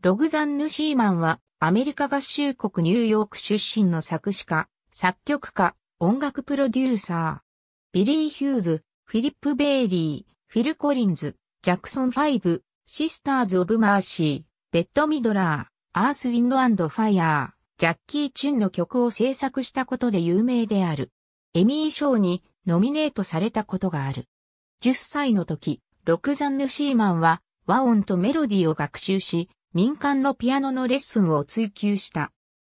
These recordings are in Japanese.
ログザンヌ・シーマンは、アメリカ合衆国ニューヨーク出身の作詞家、作曲家、音楽プロデューサー。ビリー・ヒューズ、フィリップ・ベイリー、フィル・コリンズ、ジャクソンファイブ、シスターズ・オブ・マーシー、ベッド・ミドラー、アース・ウィンド・ファイアー、ジャッキー・チュンの曲を制作したことで有名である。エミー賞にノミネートされたことがある。10歳の時、ロクザンヌ・シーマンは和音とメロディーを学習し、民間のピアノのレッスンを追求した。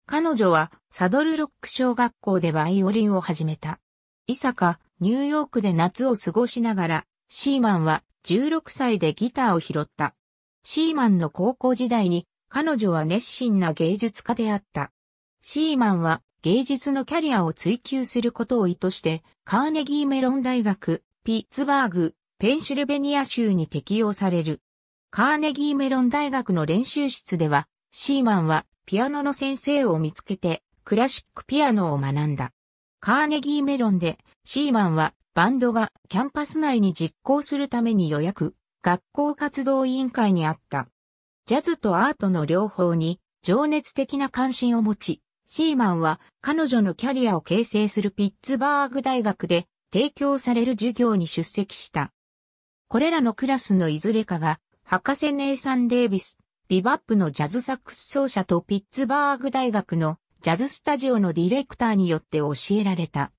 彼女はサドルロック小学校でバイオリンを始めた。いさか、ニューヨークで夏を過ごしながら、シーマンは16歳でギターを拾った。シーマンの高校時代に彼女は熱心な芸術家であった。シーマンは芸術のキャリアを追求することを意図して、カーネギーメロン大学、ピッツバーグ、ペンシルベニア州に適用されるカーネギーメロン大学の練習室では、シーマンはピアノの先生を見つけて、クラシックピアノを学んだ。カーネギーメロンで、シーマンはバンドがキャンパス内に実行するために予約、学校活動委員会にあった。ジャズとアートの両方に情熱的な関心を持ち、シーマンは彼女のキャリアを形成するピッツバーグ大学で提供される授業に出席した。これらのクラスのいずれかが博士ネイサン・デイビス、ビバップのジャズサックス奏者とピッツバーグ大学のジャズスタジオのディレクターによって教えられた。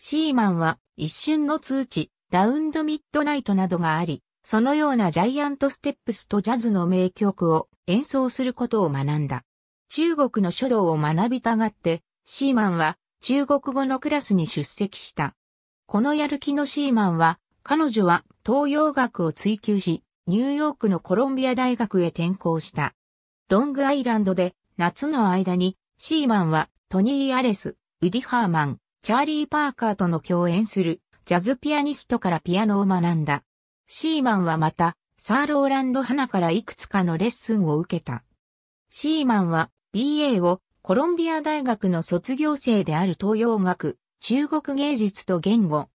シーマンは一瞬の通知、ラウンドミッドナイトなどがあり、そのようなジャイアントステップスとジャズの名曲を演奏することを学んだ。中国の書道を学びたがって、シーマンは中国語のクラスに出席した。このやる気のシーマンは、彼女は東洋学を追求し、ニューヨークのコロンビア大学へ転校した。ロングアイランドで夏の間にシーマンはトニー・アレス、ウディ・ハーマン、チャーリー・パーカーとの共演するジャズピアニストからピアノを学んだ。シーマンはまたサー・ローランド・花からいくつかのレッスンを受けた。シーマンは BA をコロンビア大学の卒業生である東洋学、中国芸術と言語。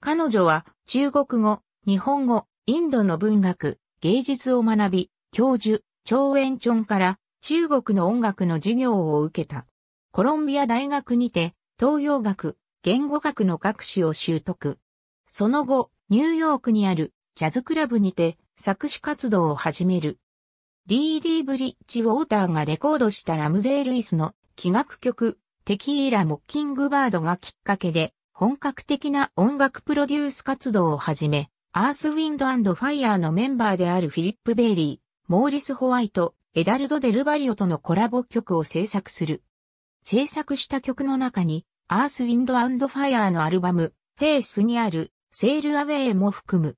彼女は中国語、日本語、インドの文学、芸術を学び、教授、長延チョンから中国の音楽の授業を受けた。コロンビア大学にて、東洋学、言語学の学士を習得。その後、ニューヨークにあるジャズクラブにて作詞活動を始める。D.D. ブリッジウォーターがレコードしたラムゼー・ルイスの気楽曲、テキーラ・モッキングバードがきっかけで本格的な音楽プロデュース活動を始め、アースウィンドファイヤーのメンバーであるフィリップ・ベイリー、モーリス・ホワイト、エダルド・デルバリオとのコラボ曲を制作する。制作した曲の中に、アースウィンドファイヤーのアルバム、フェイスにある、セール・アウェイも含む。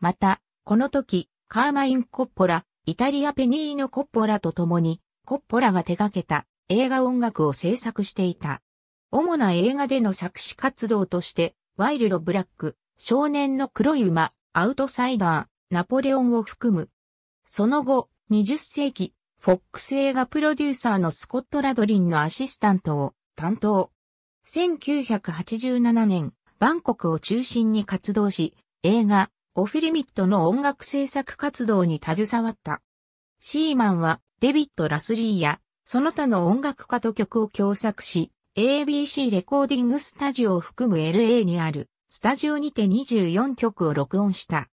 また、この時、カーマイン・コッポラ、イタリア・ペニーノ・コッポラと共に、コッポラが手掛けた映画音楽を制作していた。主な映画での作詞活動として、ワイルド・ブラック、少年の黒い馬、アウトサイダー、ナポレオンを含む。その後、20世紀、フォックス映画プロデューサーのスコット・ラドリンのアシスタントを担当。1987年、バンコクを中心に活動し、映画、オフリミットの音楽制作活動に携わった。シーマンは、デビッド・ラスリーや、その他の音楽家と曲を共作し、ABC レコーディングスタジオを含む LA にあるスタジオにて24曲を録音した。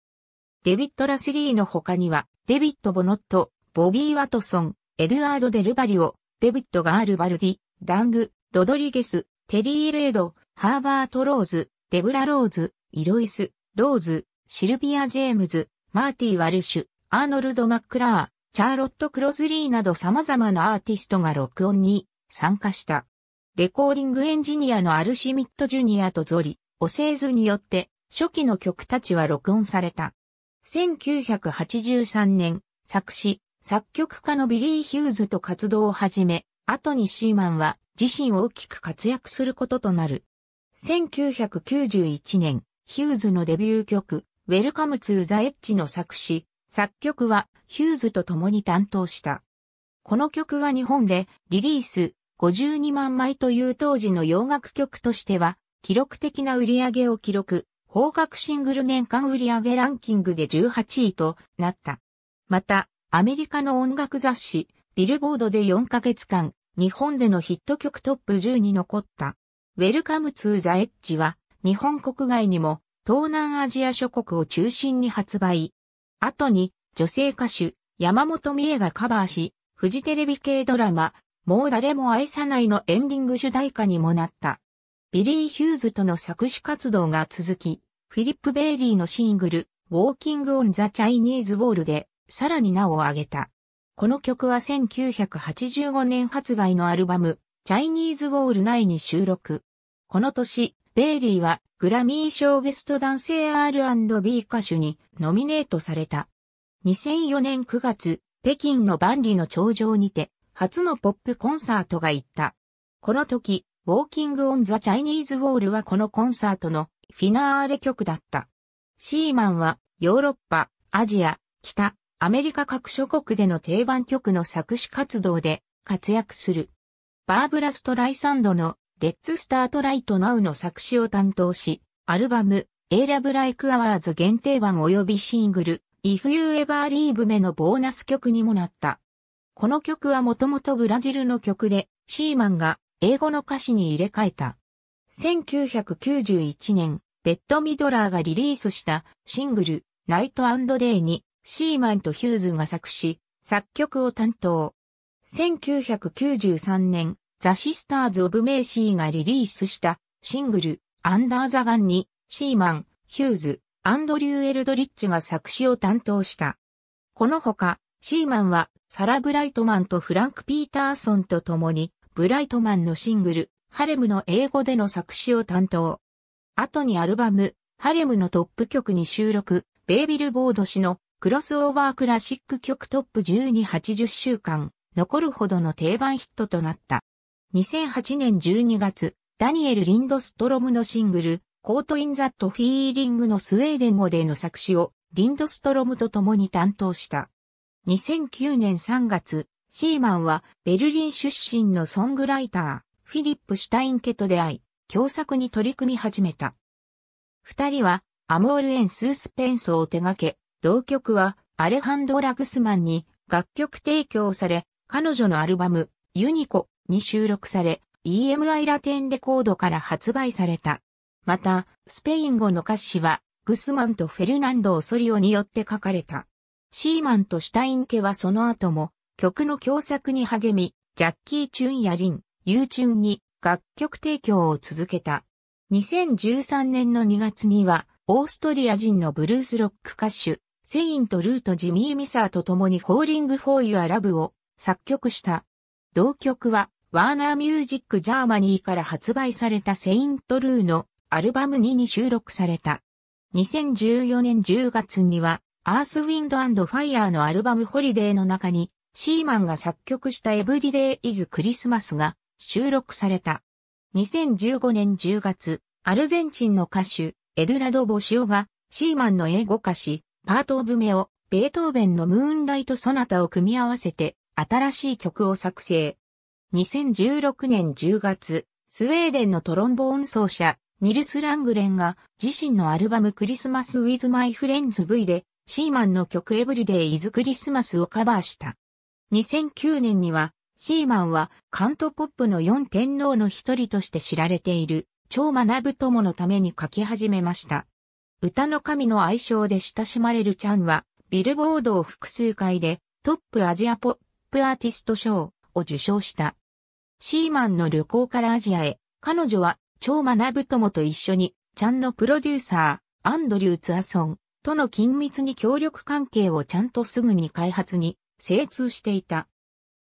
デビット・ラスリーの他には、デビット・ボノット、ボビー・ワトソン、エドワアード・デルバリオ、デビット・ガール・バルディ、ダング、ロドリゲス、テリー・レード、ハーバート・ローズ、デブラ・ローズ、イロイス、ローズ、シルビア・ジェームズ、マーティ・ワルシュ、アーノルド・マックラー、チャーロット・クロスリーなど様々なアーティストが録音に参加した。レコーディングエンジニアのアルシミット・ジュニアとゾリ、お製図によって、初期の曲たちは録音された。1983年、作詞、作曲家のビリー・ヒューズと活動を始め、後にシーマンは自身を大きく活躍することとなる。1991年、ヒューズのデビュー曲、ウェルカム・ツー・ザ・エッジの作詞、作曲はヒューズと共に担当した。この曲は日本でリリース52万枚という当時の洋楽曲としては記録的な売り上げを記録、方楽シングル年間売上ランキングで18位となった。また、アメリカの音楽雑誌、ビルボードで4ヶ月間、日本でのヒット曲トップ10に残った。ウェルカムツーザエッジは、日本国外にも、東南アジア諸国を中心に発売。後に、女性歌手、山本美恵がカバーし、フジテレビ系ドラマ、もう誰も愛さないのエンディング主題歌にもなった。ビリー・ヒューズとの作詞活動が続き、フィリップ・ベイリーのシングル、Walking on the Chinese Wall で、さらに名を上げた。この曲は1985年発売のアルバム、チャイニーズ・ウォール内に収録。この年、ベイリーはグラミー賞ベスト男性 R&B 歌手にノミネートされた。2004年9月、北京の万里の頂上にて、初のポップコンサートが行った。この時、ォーキング・オン・ザ・チャイニーズ・ウォールはこのコンサートのフィナーレ曲だった。シーマンはヨーロッパ、アジア、北、アメリカ各諸国での定番曲の作詞活動で活躍する。バーブラ・ストライサンドのレッツ・スタート・ライト・ナウの作詞を担当し、アルバム、エイラブ・ライク・アワーズ限定版及びシングル、If You Ever Leave Me のボーナス曲にもなった。この曲はもともとブラジルの曲で、シーマンが英語の歌詞に入れ替えた。1991年、ベッド・ミドラーがリリースしたシングル、ナイトデイに、シーマンとヒューズが作詞、作曲を担当。1993年、ザ・シスターズ・オブ・メイシーがリリースしたシングル、アンダー・ザ・ガンに、シーマン、ヒューズ、アンドリュー・エルドリッチが作詞を担当した。この他、シーマンはサラ・ブライトマンとフランク・ピーターソンと共にブライトマンのシングル、ハレムの英語での作詞を担当。後にアルバム、ハレムのトップ曲に収録、ベイビルボード氏のクロスオーバークラシック曲トップ1280週間、残るほどの定番ヒットとなった。2008年12月、ダニエル・リンドストロムのシングル、コート・イン・ザット・フィーリングのスウェーデン語での作詞を、リンドストロムと共に担当した。2009年3月、シーマンはベルリン出身のソングライター、フィリップ・シュタインケと出会い、共作に取り組み始めた。二人は、アモール・エン・スースペンスを手掛け、同曲は、アレハンド・ラグスマンに楽曲提供され、彼女のアルバム、ユニコに収録され、EMI ラテンレコードから発売された。また、スペイン語の歌詞は、グスマンとフェルナンド・オソリオによって書かれた。シーマンとシュタイン家はその後も、曲の共作に励み、ジャッキー・チュンやリン、ユーチュンに楽曲提供を続けた。2013年の2月には、オーストリア人のブルースロック歌手、セインとルート・ジミー・ミサーと共にホーリング・フォー・ユア・ラブを作曲した。同曲は、ワーナーミュージック・ジャーマニーから発売されたセイント・ルーのアルバム2に収録された。2014年10月には、アース・ウィンド・ファイヤーのアルバムホリデーの中に、シーマンが作曲したエブリデイ・イズ・クリスマスが収録された。2015年10月、アルゼンチンの歌手、エドラド・ボシオが、シーマンの英語歌詞、パート・オブ・メオ、ベートーベンのムーンライト・ソナタを組み合わせて、新しい曲を作成。2016年10月、スウェーデンのトロンボーン奏者、ニルス・ラングレンが自身のアルバムクリスマス・ウィズ・マイ・フレンズ V でシーマンの曲エブリデイ・イズ・クリスマスをカバーした。2009年には、シーマンはカントポップの四天皇の一人として知られている、超学友のために書き始めました。歌の神の愛称で親しまれるチャンは、ビルボードを複数回でトップアジアポップアーティスト賞を受賞した。シーマンの旅行からアジアへ、彼女は超学友と一緒に、チャンのプロデューサー、アンドリュー・ツアソンとの緊密に協力関係をちゃんとすぐに開発に精通していた。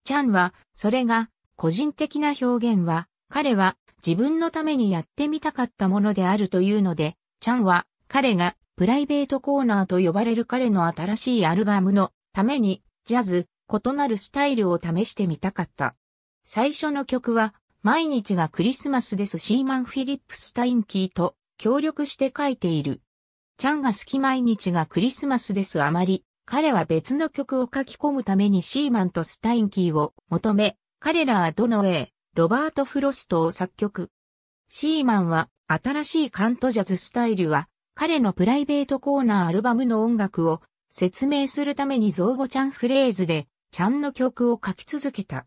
チャンは、それが、個人的な表現は、彼は自分のためにやってみたかったものであるというので、チャンは彼がプライベートコーナーと呼ばれる彼の新しいアルバムのためにジャズ、異なるスタイルを試してみたかった。最初の曲は、毎日がクリスマスですシーマン・フィリップ・スタインキーと協力して書いている。チャンが好き毎日がクリスマスですあまり彼は別の曲を書き込むためにシーマンとスタインキーを求め、彼らはドノウェイ、ロバート・フロストを作曲。シーマンは新しいカントジャズスタイルは彼のプライベートコーナーアルバムの音楽を説明するために造語ちゃんフレーズでちゃんの曲を書き続けた。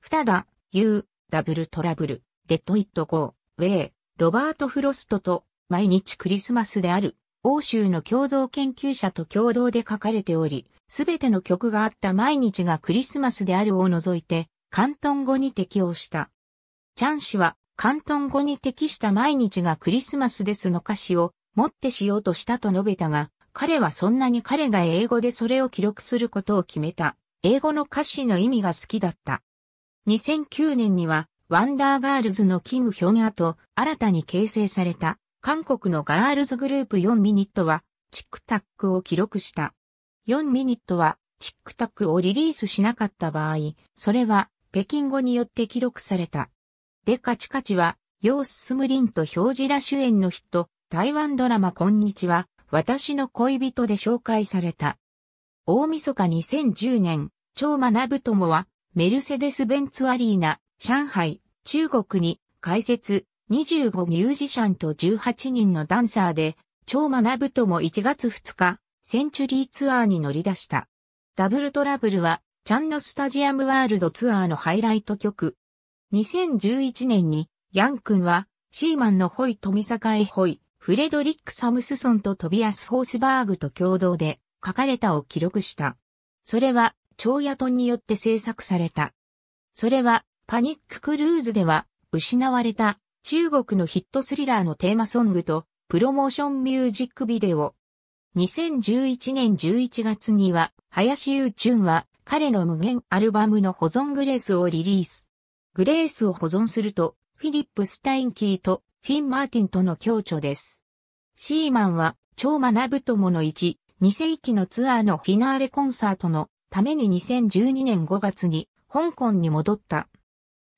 ふただ、U、ダブルトラブル、レッド・イット・ゴー、ウェイ、ロバート・フロストと毎日クリスマスである。欧州の共同研究者と共同で書かれており、すべての曲があった毎日がクリスマスであるを除いて、関東語に適応した。チャン氏は、関東語に適した毎日がクリスマスですの歌詞を持ってしようとしたと述べたが、彼はそんなに彼が英語でそれを記録することを決めた。英語の歌詞の意味が好きだった。2009年には、ワンダーガールズのキム・ヒョンアと新たに形成された韓国のガールズグループ4ミニットは、チックタックを記録した。4ミニットは、チックタックをリリースしなかった場合、それは、北京語によって記録された。でカチカチは、ヨーススムリンと表示ら主演のヒット、台湾ドラマこんにちは、私の恋人で紹介された。大晦日2010年、超学友は、メルセデス・ベンツアリーナ、上海、中国に、開設、25ミュージシャンと18人のダンサーで、超学ぶとも1月2日、センチュリーツアーに乗り出した。ダブルトラブルは、チャンのスタジアムワールドツアーのハイライト曲。2011年に、ヤン君は、シーマンのホイ富栄ホイ、フレドリック・サムスソンとトビアス・ホースバーグと共同で、書かれたを記録した。それは、超野トンによって制作された。それは、パニッククルーズでは、失われた中国のヒットスリラーのテーマソングとプロモーションミュージックビデオ。2011年11月には、林優春は彼の無限アルバムの保存グレースをリリース。グレースを保存すると、フィリップ・スタインキーとフィン・マーティンとの共著です。シーマンは、超学ぶ友の1、2世紀のツアーのフィナーレコンサートのために2012年5月に香港に戻った。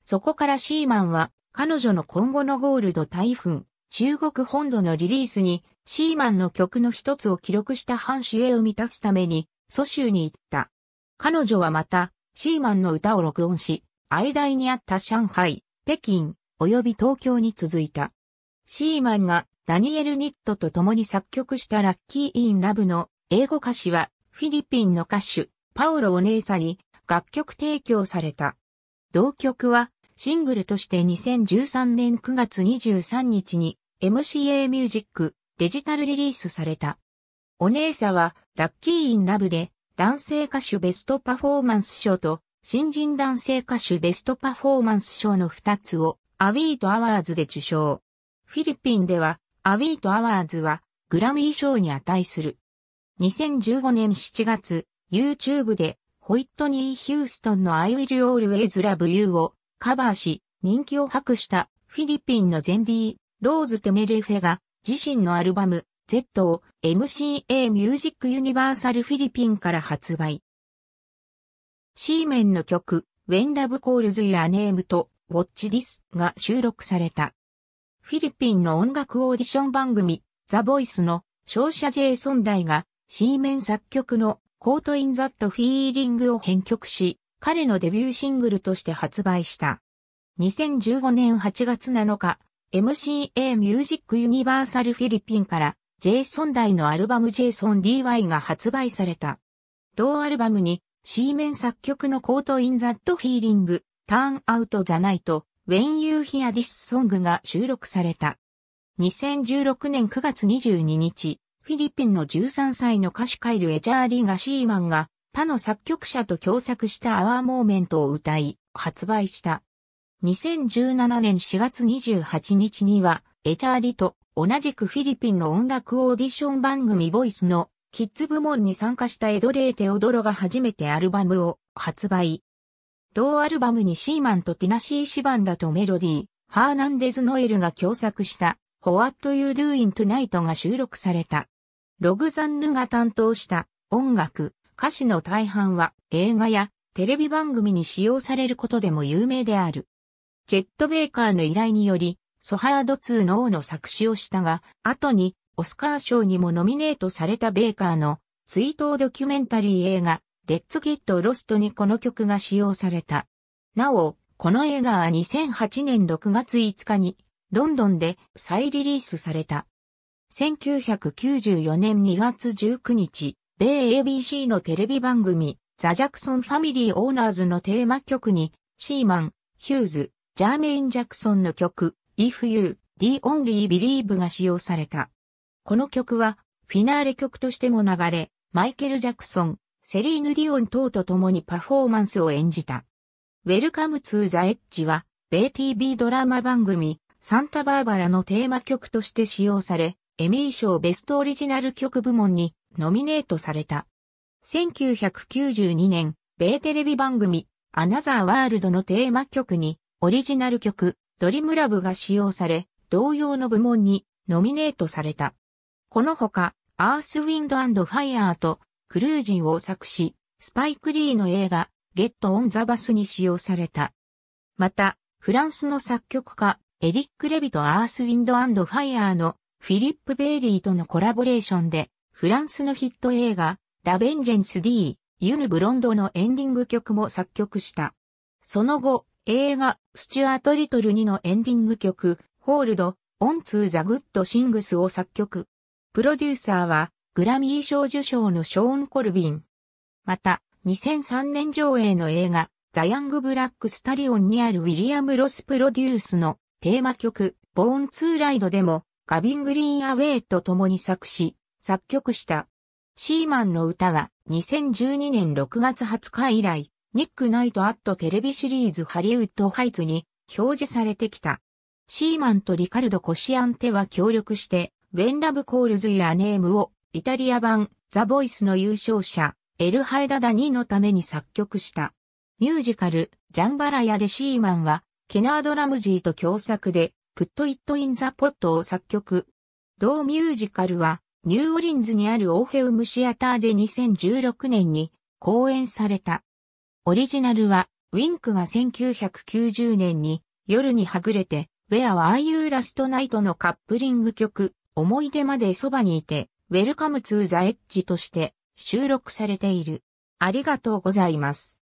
そこからシーマンは彼女の今後のゴールド台風、中国本土のリリースに、シーマンの曲の一つを記録した半主絵を満たすために、蘇州に行った。彼女はまた、シーマンの歌を録音し、間にあった上海、北京、及び東京に続いた。シーマンがダニエル・ニットと共に作曲したラッキー・イン・ラブの英語歌詞はフィリピンの歌手パオロ・オネーサに楽曲提供された。同曲はシングルとして2013年9月23日に MCA ミュージックデジタルリリースされた。お姉さはラッキーインラブで男性歌手ベストパフォーマンス賞と新人男性歌手ベストパフォーマンス賞の2つをアウィートアワーズで受賞。フィリピンではアウィートアワーズはグラミー賞に値する。2015年7月、YouTube でホイットニー・ヒューストンの I Will Always Love You をカバーし、人気を博したフィリピンのゼンディー、ローズ・テネレフェが自身のアルバム Z を MCA ミュージック・ユニバーサル・フィリピンから発売。シーメンの曲 When Love Calls Your Name と Watch This が収録された。フィリピンの音楽オーディション番組ザ・ボイスの勝者ジェイソン・ダイがシーメン作曲のコート・イン・ザット・フィーリングを編曲し、彼のデビューシングルとして発売した。2015年8月7日、MCA ミュージックユニバーサルフィリピンから、ジェイソンダイのアルバムジェイソン DY が発売された。同アルバムに、C 面作曲のコートインザットフィーリング、ターンアウトザナイト、ウェインユーヒアディスソングが収録された。2016年9月22日、フィリピンの13歳の歌手カイル・エチャーリー・ガシーマンが他の作曲者と共作したアワーモーメントを歌い、発売した。2017年4月28日には、エチャーリと同じくフィリピンの音楽オーディション番組ボイスのキッズ部門に参加したエドレー・テオドロが初めてアルバムを発売。同アルバムにシーマンとティナシー・シバンダとメロディー、ハーナンデズ・ノエルが共作した What You Doing Tonight が収録された。ログザンヌが担当した音楽、歌詞の大半は映画やテレビ番組に使用されることでも有名である。ジェット・ベイカーの依頼により、ソハード2の王の作詞をしたが、後にオスカー賞にもノミネートされたベイカーの追悼ドキュメンタリー映画、レッツ・ゲット・ロストにこの曲が使用された。なお、この映画は2008年6月5日にロンドンで再リリースされた。1994年2月19日、米 ABC のテレビ番組、ザ・ジャクソン・ファミリー・オーナーズのテーマ曲に、シーマン、ヒューズ、ジャーメイン・ジャクソンの曲、If You, The Only Believe が使用された。この曲は、フィナーレ曲としても流れ、マイケル・ジャクソン、セリーヌ・ディオン等と共にパフォーマンスを演じた。ウェルカム・ツー・ザ・エッジは、米 TV ドラマ番組、サンタバーバラのテーマ曲として使用され、エミー賞ベストオリジナル曲部門にノミネートされた。1992年、米テレビ番組、アナザーワールドのテーマ曲に、オリジナル曲、ドリムラブが使用され、同様の部門にノミネートされた。このほか、アースウィンドファイアーと、クルージンを作詞、スパイクリーの映画、ゲット・オン・ザ・バスに使用された。また、フランスの作曲家、エリック・レビとアース・ウィンド・ファイアーのフィリップ・ベイリーとのコラボレーションで、フランスのヒット映画、ラ・ベンジェンス・ディー、ユヌ・ブロンドのエンディング曲も作曲した。その後、映画、スチュアート・リトル2のエンディング曲、ホールド、オン・ツー・ザ・グッド・シングスを作曲。プロデューサーは、グラミー賞受賞のショーン・コルビン。また、2003年上映の映画、ザ・ヤング・ブラック・スタリオンにあるウィリアム・ロスプロデュースのテーマ曲、ボーン・ツー・ライドでもガビン・グリーン・アウェイと共に作詞、作曲した。シーマンの歌は2012年6月20日以来、ニック・ナイト・アットテレビシリーズハリウッド・ハイツに表示されてきた。シーマンとリカルド・コシアンテは協力して、ウェン・ラブ・コールズ・やネームをイタリア版ザ・ボイスの優勝者、エルハイダ・ダニのために作曲した。ミュージカル、ジャンバラヤでシーマンは、ケナード・ラムジーと共作で、Put It in the Pot を作曲。同ミュージカルは、ニューオリンズにあるオーフェウムシアターで2016年に公演された。オリジナルは、ウィンクが1990年に夜にはぐれて、Where Are You Last Night のカップリング曲、思い出までそばにいて、ウェルカムツーザエッジとして収録されている。ありがとうございます。